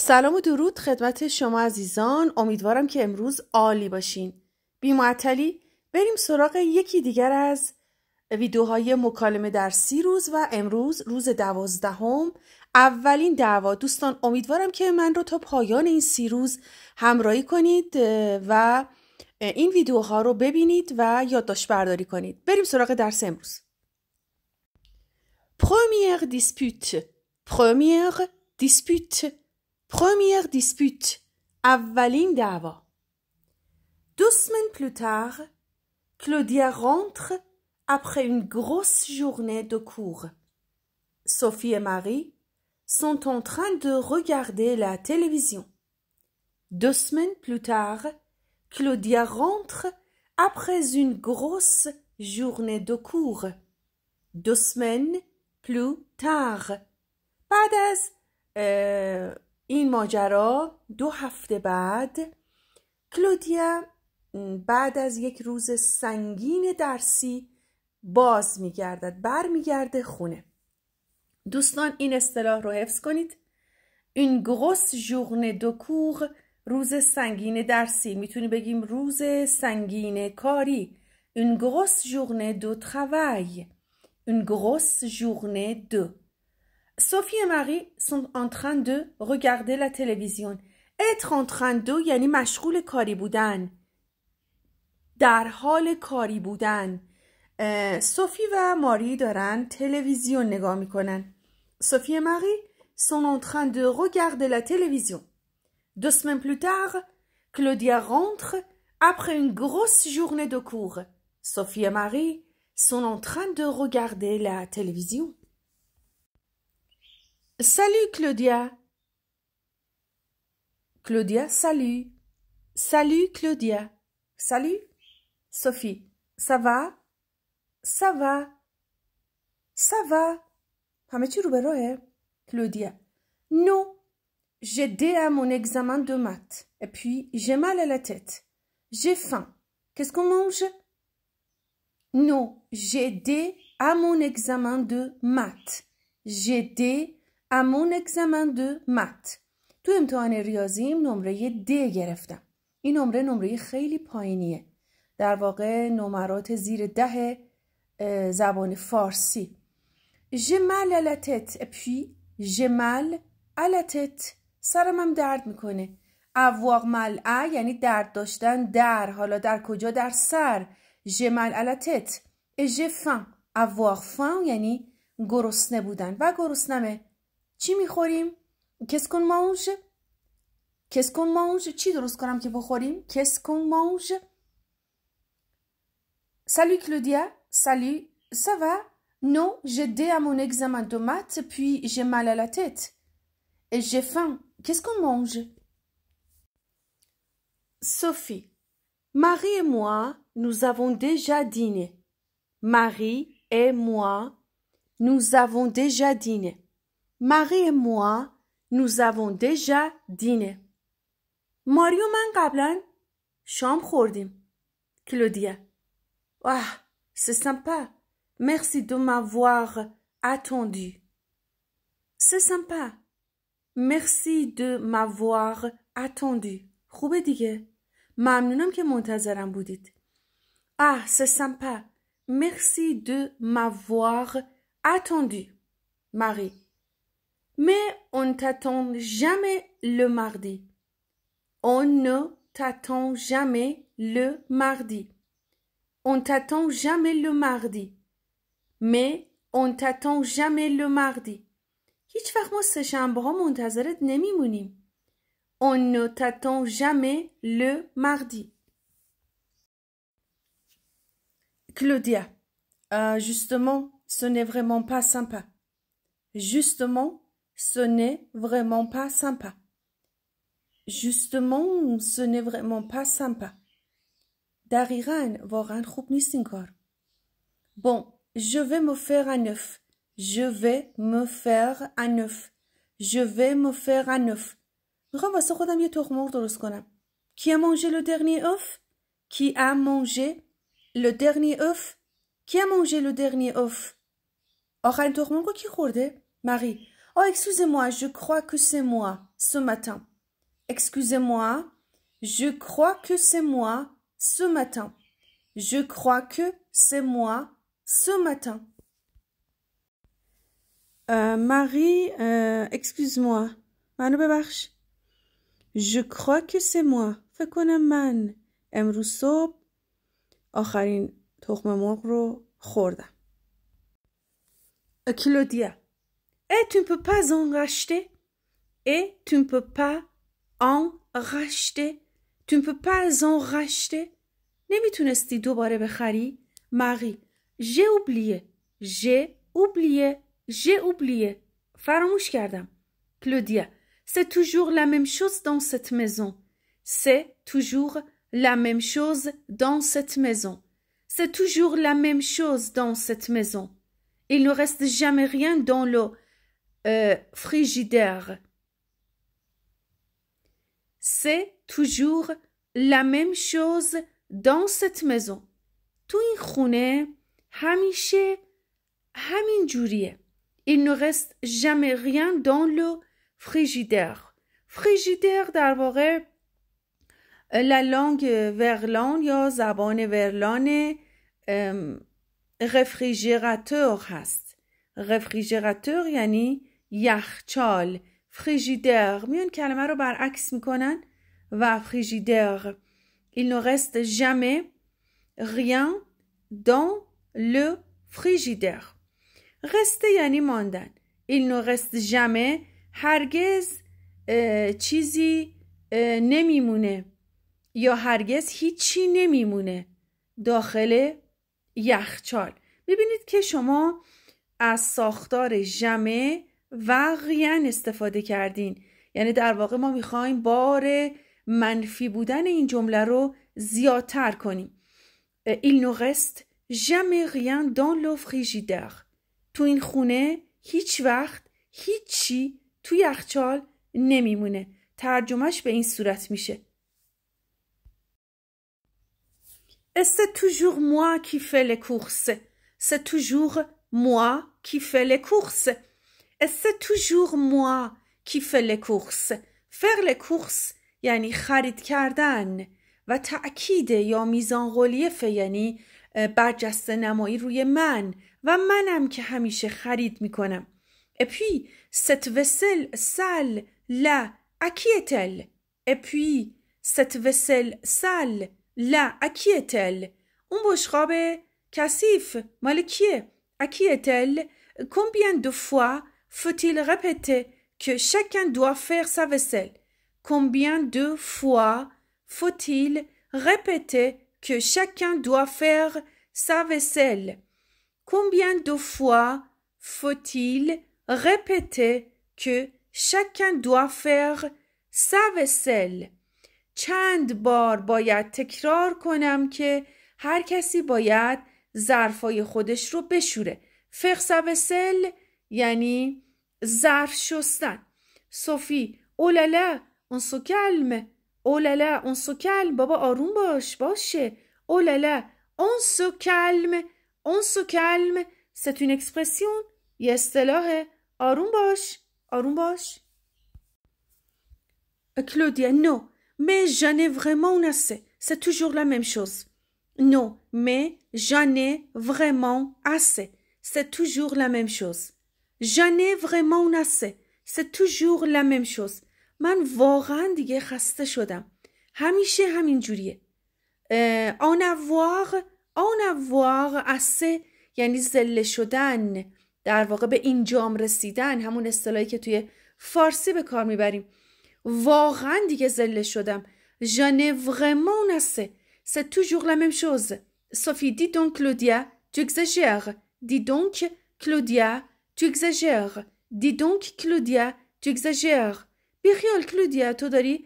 سلام و درود خدمت شما عزیزان امیدوارم که امروز عالی باشین بیمعتلی بریم سراغ یکی دیگر از ویدیوهای مکالمه در سی روز و امروز روز دوازدهم اولین دعوا دوستان امیدوارم که من رو تا پایان این سی روز همراهی کنید و این ویدیوها رو ببینید و یادداشت برداری کنید بریم سراغ درس امروز Première دیسپوت دیسپوت Première dispute. à Valindava. Deux semaines plus tard, Claudia rentre après une grosse journée de cours. Sophie et Marie sont en train de regarder la télévision. Deux semaines plus tard, Claudia rentre après une grosse journée de cours. Deux semaines plus tard. Pas euh, این ماجرا دو هفته بعد کلودیا بعد از یک روز سنگین درسی باز میگردد بر خونه دوستان این اصطلاح رو حفظ کنید این گروس جورن دو کوغ روز سنگین درسی میتونی بگیم روز سنگین کاری این گروس جورن دو تخوی این گروس جورن دو Sophie et Marie sont en train de regarder la télévision. être en train euh, de yani, مشغول کاری بودن در کاری بودن Sophie et Marie دارن télévision نگاه میکنن Sophie Marie sont en train de regarder la télévision Deux semaines plus tard, Claudia rentre après une grosse journée de cours. Sophie et Marie sont en train de regarder la télévision. Salut Claudia. Claudia, salut. Salut Claudia. Salut. Sophie, ça va Ça va. Ça va. mais tu eh? Claudia. Non. J'ai dé à mon examen de maths. Et puis, j'ai mal à la tête. J'ai faim. Qu'est-ce qu'on mange Non. J'ai dé à mon examen de maths. J'ai dé امون اکزمن دو مت تو امتحان ریاضیم نمره د گرفتم این نمره نمره خیلی پایینیه در واقع نمرات زیر ده زبان فارسی جمال علتت اپی جمال علتت سرم درد میکنه مل ملعه یعنی درد داشتن در حالا در کجا در سر جمال علتت اجفن اواغ فن یعنی گرسنه بودن و گرسنمه Chimichorim quest Qu'est-ce qu'on mange Qu'est-ce qu'on mange quest Qu'est-ce qu'on mange Salut Claudia, salut, ça va Non, j'ai à mon examen de maths puis j'ai mal à la tête. Et j'ai faim. Qu'est-ce qu'on mange Sophie. Marie et moi, nous avons déjà dîné. Marie et moi, nous avons déjà dîné. Marie et moi, nous avons déjà dîné. Mario man قبلا Ah, c'est sympa. Merci de m'avoir attendu. C'est sympa. Merci de m'avoir attendu. خوبه دیگه. ممنونم که Ah, c'est sympa. Merci de m'avoir attendu. Marie mais on t'attend jamais le mardi. On ne t'attend jamais le mardi. On t'attend jamais le mardi. Mais on t'attend jamais le mardi. qui On ne t'attend jamais le mardi. Claudia, euh, justement, ce n'est vraiment pas sympa. Justement, ce n'est vraiment pas sympa. justement ce n'est vraiment pas sympa. Dariran واقعا Bon, je vais me faire un œuf. Je vais me faire un œuf. Je vais me faire un œuf. میخوام واسه خودم tourment Qui a mangé le dernier œuf? Qui a mangé le dernier œuf? Qui a mangé le dernier œuf? آخرین tourment qui hein, Marie. Oh, excusez-moi, je crois que c'est moi ce matin. Excusez-moi, je crois que c'est moi ce matin. Je crois que c'est moi ce matin. Euh, Marie, euh, excuse-moi. Je crois que c'est moi. فکر man, من امروز صبح آخرین تخم مرغ et tu ne peux pas en racheter. Et tu ne peux pas en racheter. Tu ne peux pas en racheter. نمیتونستی دوباره بخری Marie? j'ai oublié j'ai oublié j'ai oublié Claudia c'est toujours la même chose dans cette maison c'est toujours la même chose dans cette maison c'est toujours la même chose dans cette maison il ne reste jamais rien dans l'eau euh, frigidaire. C'est toujours la même chose dans cette maison. Tout une chune, hamiche, hamin Il ne reste jamais rien dans le frigidaire. Frigidaire d'arborer la langue verlan, yo zabone verlane, réfrigérateur hast. Réfrigérateur yani. Yani, یخچال فریجیدر میون کلمه رو برعکس میکنن و فریژیدر il ne reste jamais rien dans le frigidaire reste یعنی ماندن il ne reste هرگز چیزی نمیمونه یا هرگز هیچی نمیمونه داخل یخچال ببینید که شما از ساختار ژمه وقیان استفاده کردین یعنی در واقع ما میخوایم بار منفی بودن این جمله رو زیادتر کنیم ne reste jamais rien dans le frigidaire تو این خونه هیچ وقت هیچی تو یخچال نمیمونه ترجمهش به این صورت میشه C'est toujours moi qui فل les courses. C'est toujours moi qui fait Et c'est toujours moi qui fais les courses. Faire les courses kharid خرید کردن و تأکید یا میزان غلیف یعنی برجسته نمایی روی من و منم که همیشه خرید میکنم Et puis, cette vaisselle sale là, à qui est-elle Et puis, cette vaisselle sale là, à qui est-elle اون بشقاب mal مال کیه؟ À qui est-elle Combien de fois faut-il répéter que chacun doit faire sa vaisselle Combien de fois faut-il répéter que chacun doit faire sa vaisselle Combien de fois faut-il répéter que chacun doit faire sa vaisselle چند بار باید yani sophie oh là là on se calme oh là là on se calme baba oh là là on se calme on se calme c'est une expression yestelah euh, arum non mais j'en ai vraiment assez c'est toujours la même chose non mais j'en ai vraiment assez c'est toujours la même chose ژانه vraiment نسه سه توجور لمم شوز من واقعا دیگه خسته شدم همیشه همین جوریه آن اوار آن اوار اسه یعنی زله شدن در واقع به اینجام رسیدن همون اصطلاحی که توی فارسی به کار میبریم واقعا دیگه زله شدم ژانه vraiment نسه سه توجور لمم شوز سوفی دی دون کلودیا تو اگزاجر دی دونک کلودیا Tu exagères. Dis donc, Claudia, tu exagères. Bihiol, Claudia, tu dari,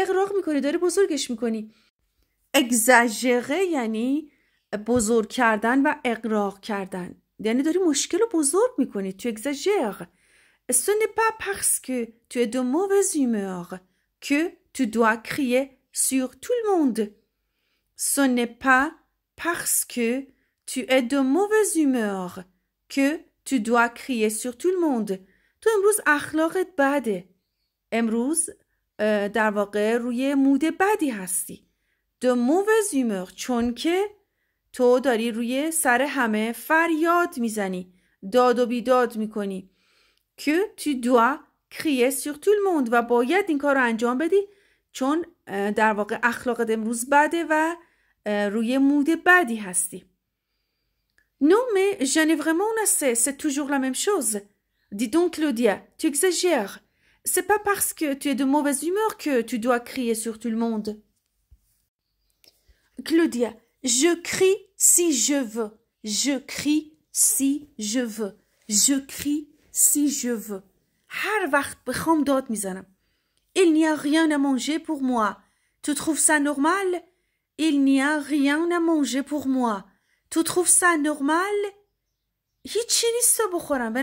erreur mikoni, que bozorgesh mikoni. Exagérer, yani, bozor kardan va erreur kardan. Yani, dari mushkel bozorg mikoni, tu exagères. Ce n'est pas parce que tu es de mauvaise humeur que tu dois crier sur tout le monde. Ce n'est pas parce que tu es de mauvaise humeur que Tu dois crier sur tout le تو امروز اخلاقت بده. امروز در واقع روی مود بدی هستی. دو mauvaise humeur چون که تو داری روی سر همه فریاد میزنی. داد و بیداد میکنی. که تو dois crier sur tout le و باید این کار رو انجام بدی چون در واقع اخلاقت امروز بده و روی مود بدی هستی. Non, mais j'en ai vraiment assez, c'est toujours la même chose. Dis donc, Claudia, tu exagères. C'est pas parce que tu es de mauvaise humeur que tu dois crier sur tout le monde. Claudia, je crie si je veux. Je crie si je veux. Je crie si je veux. Il n'y a rien à manger pour moi. Tu trouves ça normal? Il n'y a rien à manger pour moi. Tu trouves ça normal ben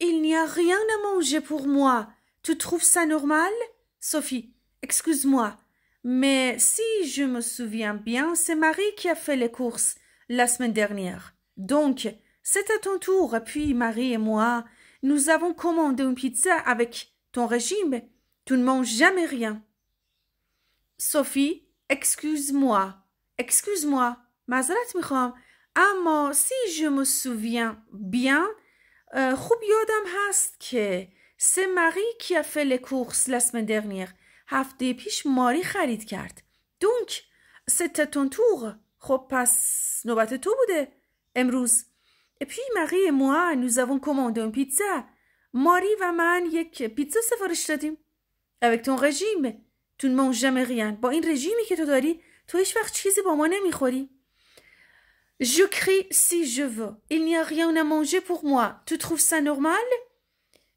Il n'y a rien à manger pour moi. Tu trouves ça normal Sophie, excuse-moi. Mais si je me souviens bien, c'est Marie qui a fait les courses la semaine dernière. Donc, c'est à ton tour. puis, Marie et moi, nous avons commandé une pizza avec ton régime. Tu ne manges jamais rien. Sophie, excuse-moi. اکسکوز ما مذارت میخوام اما سی جمو سوویان بیان خوب یادم هست که سه مقی که فل کوخس لسم دقنیق هفته پیش ماری خرید کرد دونک تتون تونتوغ خب پس نوبت تو بوده امروز پی مقی موا نوزوان کماندون پیتزا ماری و من یک پیتزا سفارش دادیم اوکتون رژیم تون من با این رژیمی که تو داری Je crie si je veux. Il n'y a rien à manger pour moi. Tu trouves ça normal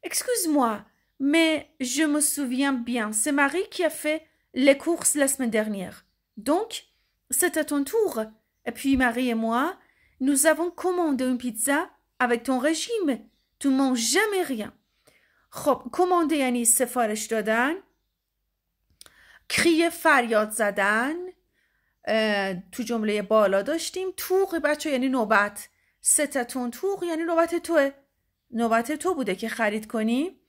Excuse-moi, mais je me souviens bien. C'est Marie qui a fait les courses la semaine dernière. Donc, c'est à ton tour. Et puis Marie et moi, nous avons commandé une pizza avec ton régime. Tu manges jamais rien. خب à yani, سفارش دادن zadan تو جمله بالا داشتیم توق بچه یعنی نوبت ستتون توق یعنی نوبت توه نوبت تو بوده که خرید کنی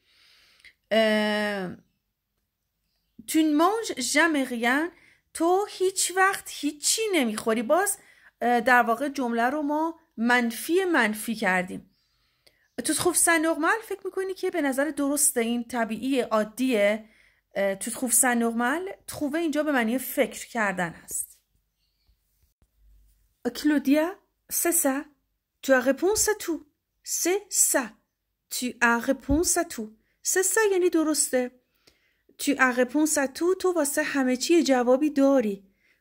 تو مانج جمعیان تو هیچ وقت هیچی نمیخوری باز در واقع جمله رو ما منفی منفی کردیم تو خوف سنغمل فکر میکنی که به نظر درسته این طبیعی عادیه تو خوف سنغمل خوفه اینجا به معنی فکر کردن هست Claudia, c'est ça. Tu as réponse à tout. C'est ça. Tu as réponse à tout. C'est ça, یعنی درسته. Tu as réponse à tout. tu ça, همه چی جوابی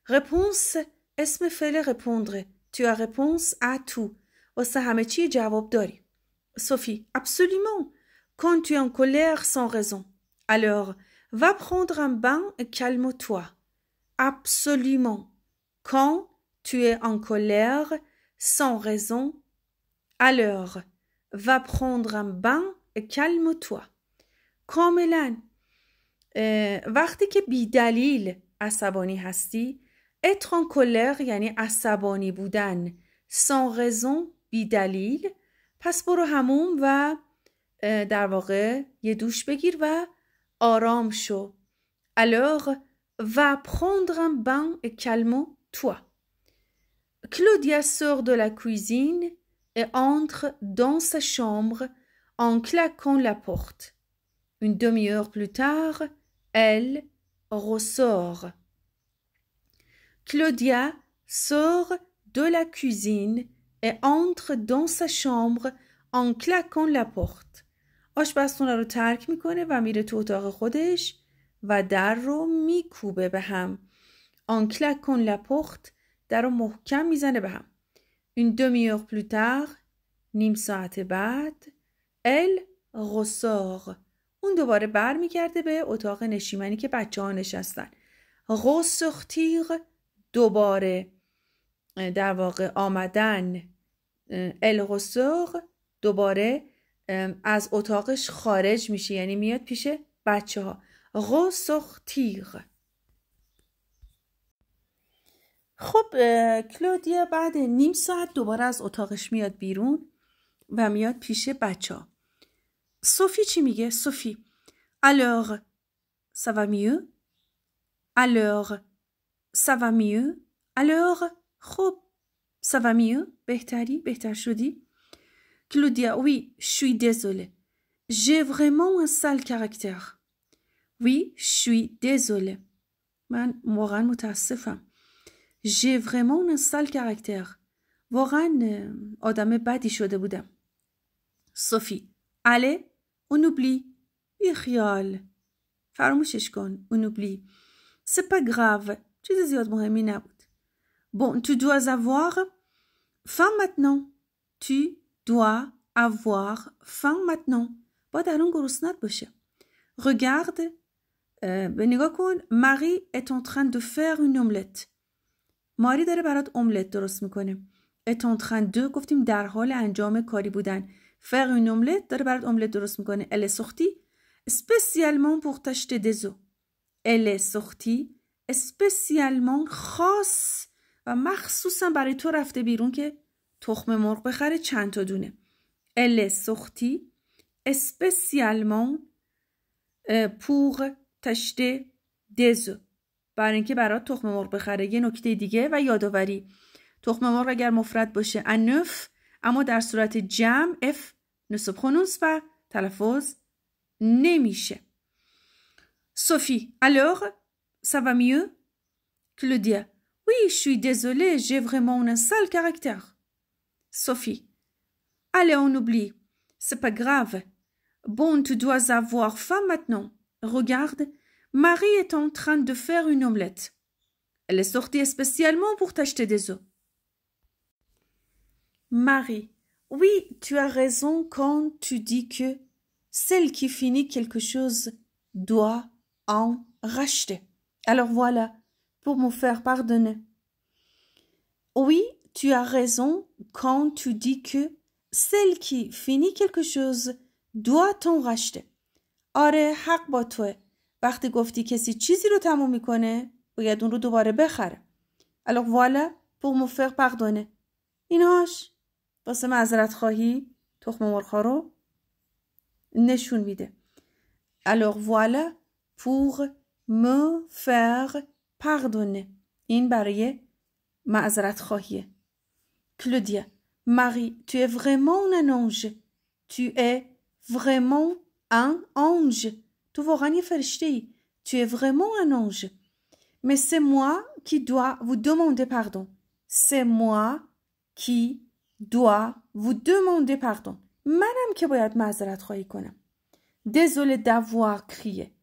Réponse اسم فعل répondre. Tu as réponse à tout. واسه همه چی جواب داری. Sophie, absolument. Quand tu es en colère sans raison. Alors, va prendre un bain et calme-toi. Absolument. Quand Tu es en colère, sans raison. Alors, va prendre un bain et calme-toi. کاملا وقتی که بیدلیل عصبانی هستی en colère یعنی عصبانی بودن sans raison بیدلیل پس برو هموم و در واقع یه دوش بگیر و آرام شو alors va prendre un bain et calme-toi Claudia sort de la cuisine et entre dans sa chambre en claquant la porte. Une demi-heure plus tard, elle ressort. Claudia sort de la cuisine et entre dans sa chambre en claquant la porte. رو ترک میکنه و میره تو خودش و در رو En claquant la porte, در رو محکم میزنه به هم این دو میوغ پلوتق نیم ساعت بعد, ال غصاغ اون دوباره بر میگرده به اتاق نشیمنی که بچه ها نشستن. تیغ دوباره در واقع آمدن ال غصاغ دوباره از اتاقش خارج میشه یعنی میاد پیش بچه ها تیغ خب کلودیا بعد نیم ساعت دوباره از اتاقش میاد بیرون و میاد پیش بچا سوفی چی میگه سوفی سا سوا میو سا سوا میو الوغ خوب میو بهتری بهتر شدی کلودیا وی شوی دزوله جه ورمان سال کارکتر وی شوی دزوله من واقعا متاسفم j'ai vraiment un sale caractère. واقعا آدم بدی شده بودم. Sophie, allez, on oublie. بی خیال. فراموشش on oublie. C'est pas grave. tu Bon, tu dois avoir faim maintenant. Tu dois avoir faim maintenant. Regarde. Euh, Marie est en train de faire une omelette. ماری داره برات املت درست میکنه اتونتخن دو گفتیم در حال انجام کاری بودن فرق املت داره برات املت درست میکنه ال سختی اسپسیالمون پختشت دزو ال سختی اسپسیالمون خاص و مخصوصا برای تو رفته بیرون که تخم مرغ بخره چند تا دونه ال سختی اسپسیالمون پوغ تشته دزو برای اینکه برات تخم مرغ بخره یه نکته دیگه و یادآوری تخم مرغ اگر مفرد باشه انف اما در صورت جمع اف نصب خنوس و تلفظ نمیشه سوفی الوغ سوا میو کلودیا وی شوی دزوله جی ورمان اون سال کارکتر سوفی الی اون اوبلی سپا گراو بون تو دواز اوار فا متنان رگارد Marie est en train de faire une omelette. Elle est sortie spécialement pour t'acheter des œufs. Marie, oui, tu as raison quand tu dis que celle qui finit quelque chose doit en racheter. Alors voilà, pour me faire pardonner. Oui, tu as raison quand tu dis que celle qui finit quelque chose doit en racheter. آره وقتی گفتی کسی چیزی رو تموم میکنه باید اون رو دوباره بخره الوغ والا بو موفق پقدونه اینهاش واسه معذرت خواهی تخم مرغ رو نشون میده الوغ والا پوغ موفق پقدونه این برای معذرت خواهیه کلودیا ماری تو ای vraiment ان تو تو واقعاً ان ان tu es vraiment un ange. Mais c'est moi qui dois vous demander pardon. C'est moi qui dois vous demander pardon. madame که Désolé d'avoir crié.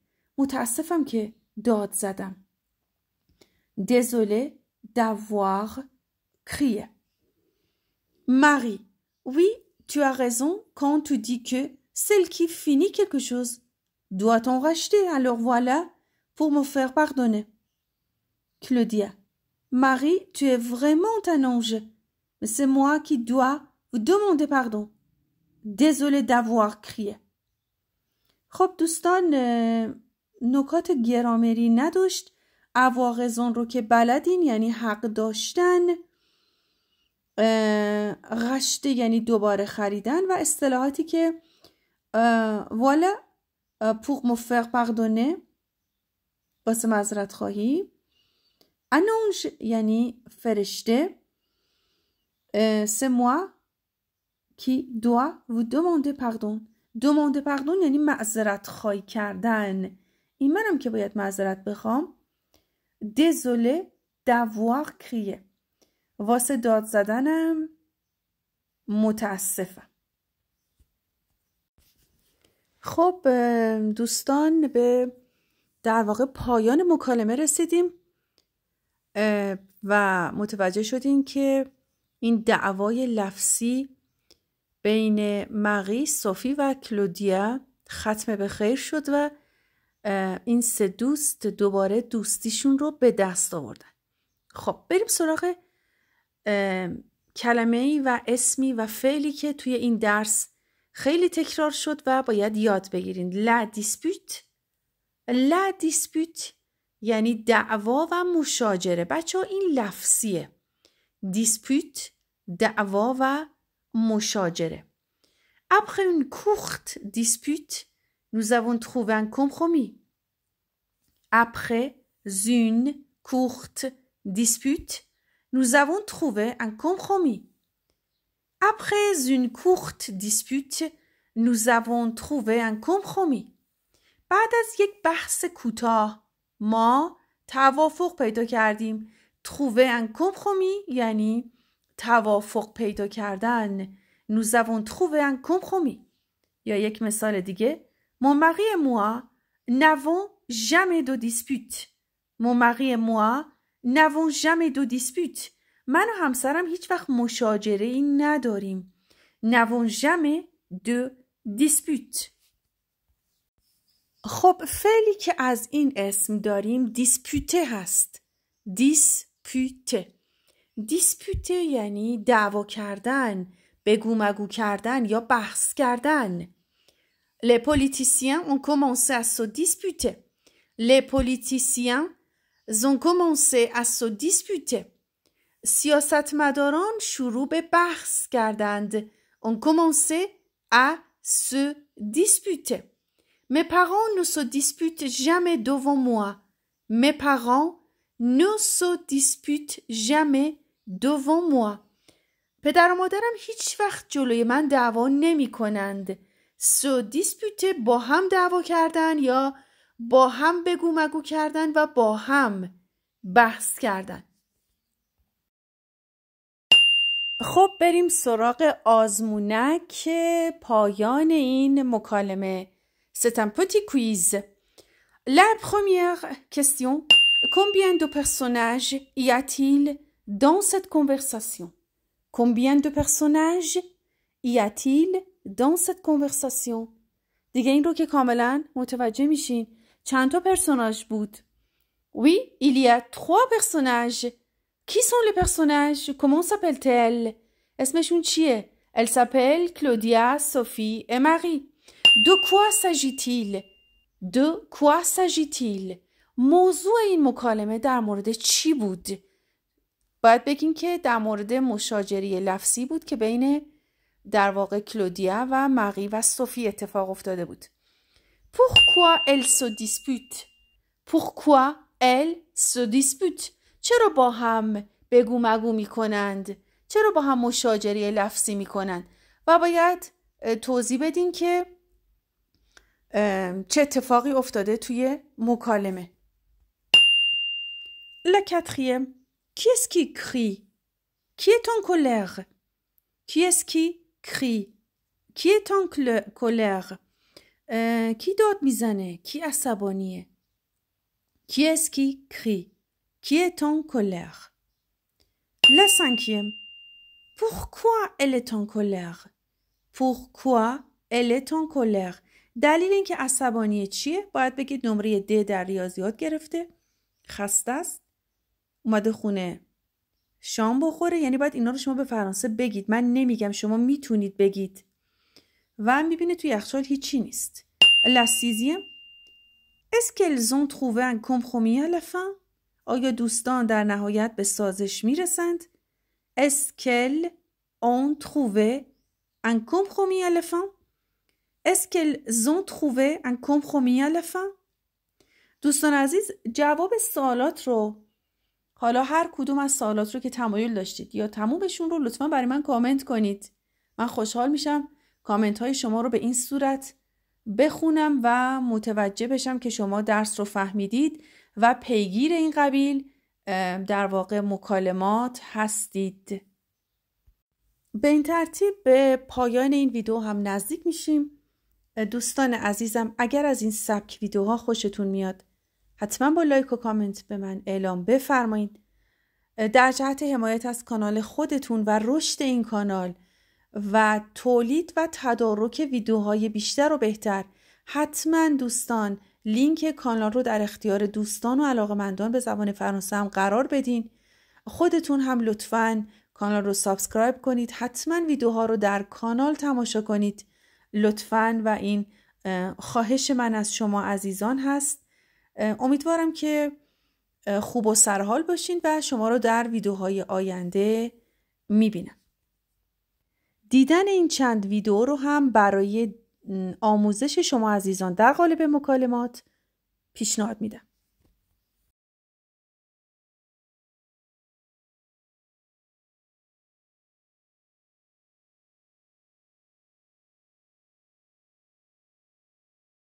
Désolée Désolé d'avoir crié. Marie, oui, tu as raison quand tu dis que celle qui finit quelque chose doit en racheter, alors voilà, pour me faire pardonner. Claudia. Marie, tu es vraiment un ange. Mais c'est moi qui dois vous demander pardon. Désolée d'avoir crié. خب دوستان نکات گرامری نداشت عواقزان رو که بلدین یعنی حق داشتن غشته یعنی دوباره خریدن و اصطلاحاتی که والا Euh, pour me faire pardonner واسه معذرت خواهی انونج یعنی فرشته سه دو کی دو و دومانده پردون دومانده پردون یعنی معذرت خواهی کردن این منم که باید معذرت بخوام دزوله دووار کریه واسه داد زدنم متاسفم خب دوستان به در واقع پایان مکالمه رسیدیم و متوجه شدیم که این دعوای لفظی بین مقی، صوفی و کلودیا ختم به خیر شد و این سه دوست دوباره دوستیشون رو به دست آوردن خب بریم سراغ کلمه ای و اسمی و فعلی که توی این درس خیلی تکرار شد و باید یاد بگیرین لا دیسپوت لا دیسپوت یعنی دعوا و مشاجره بچه ها این لفظیه دیسپوت دعوا و مشاجره اپخه اون کوخت دیسپوت نو زوان تخوون کم خومی اپخه زون کوخت دیسپوت نو زوان تخوون خومی Après une courte dispute, nous avons trouvé un compromis. بعد از یک بحث کوتاه ما توافق un compromis توافق پیدا کردن. Nous avons trouvé un compromis. یا یک Mon mari et moi n'avons jamais de dispute. Mon mari et moi n'avons jamais de dispute. من و همسرم هیچ وقت مشاجره ای نداریم نوون jamais دو دیسپوت خب فعلی که از این اسم داریم دیسپوته هست دیسپوته دیسپوته یعنی دعوا کردن بگو مگو کردن یا بحث کردن Les politiciens ont commencé à se disputer. Les politiciens ont commencé à se disputer. سیاستمداران شروع به بحث کردند. On کمانسه à se disputer. Mes parents ne se disputent jamais devant moi. Mes parents ne se disputent jamais devant moi. پدر و مادرم هیچ وقت جلوی من دعوا نمی کنند. سو دیسپوته با هم دعوا کردن یا با هم بگو مگو کردن و با هم بحث کردن. خب بریم سراغ آزمونک پایان این مکالمه. C'est un petit quiz. La première question. Combien de personnages y a-t-il dans cette conversation Combien de personnages y a-t-il dans cette conversation دیگه این رو که کاملا متوجه میشین چند تا پرسوناژ بود Oui, il y a trois personnages Qui sont les personnages Comment s'appellent-elles Elles s'appellent Claudia, Sophie et Marie. De quoi s'agit-il De quoi s'agit-il موضوع این مکالمه در مورد چی بود؟ باید بگیم که در مورد مشاجری لفظی بود که بین در واقع کلودیا و مقی و Sophie اتفاق افتاده بود. Pourquoi elle se dispute? Pourquoi elle se dispute? چرا با هم بگو مگو می چرا با هم مشاجره لفظی می کنند؟ و باید توضیح بدین که چه اتفاقی افتاده توی مکالمه لکتریم کی کی کی ce qui کی کی est کی کی کی داد میزنه؟ کی عصبانیه؟ کی اس کی qui est en colère. La cinquième. Pourquoi elle est en colère? Pourquoi elle est en colère? دلیل اینکه عصبانی چیه؟ باید بگید نمره د در ریاضیات گرفته. خسته است. اومده خونه. شام بخوره یعنی باید اینا رو شما به فرانسه بگید. من نمیگم شما میتونید بگید. و میبینه توی یخچال هیچی نیست. لسیزیم؟ sixième. Est-ce qu'elles ont trouvé un آیا دوستان در نهایت به سازش می رسند؟ اسکل اون trouvé un compromis à la اسکل Est-ce qu'elles ont دوستان عزیز جواب سوالات رو حالا هر کدوم از سوالات رو که تمایل داشتید یا تمومشون رو لطفا برای من کامنت کنید من خوشحال میشم کامنت های شما رو به این صورت بخونم و متوجه بشم که شما درس رو فهمیدید و پیگیر این قبیل در واقع مکالمات هستید به این ترتیب به پایان این ویدیو هم نزدیک میشیم دوستان عزیزم اگر از این سبک ویدیوها خوشتون میاد حتما با لایک و کامنت به من اعلام بفرمایید در جهت حمایت از کانال خودتون و رشد این کانال و تولید و تدارک ویدیوهای بیشتر و بهتر حتما دوستان لینک کانال رو در اختیار دوستان و علاقمندان به زبان فرانسه هم قرار بدین خودتون هم لطفا کانال رو سابسکرایب کنید حتما ویدیوها رو در کانال تماشا کنید لطفا و این خواهش من از شما عزیزان هست امیدوارم که خوب و سرحال باشین و شما رو در ویدیوهای آینده میبینم دیدن این چند ویدیو رو هم برای آموزش شما عزیزان در قالب مکالمات پیشنهاد میدم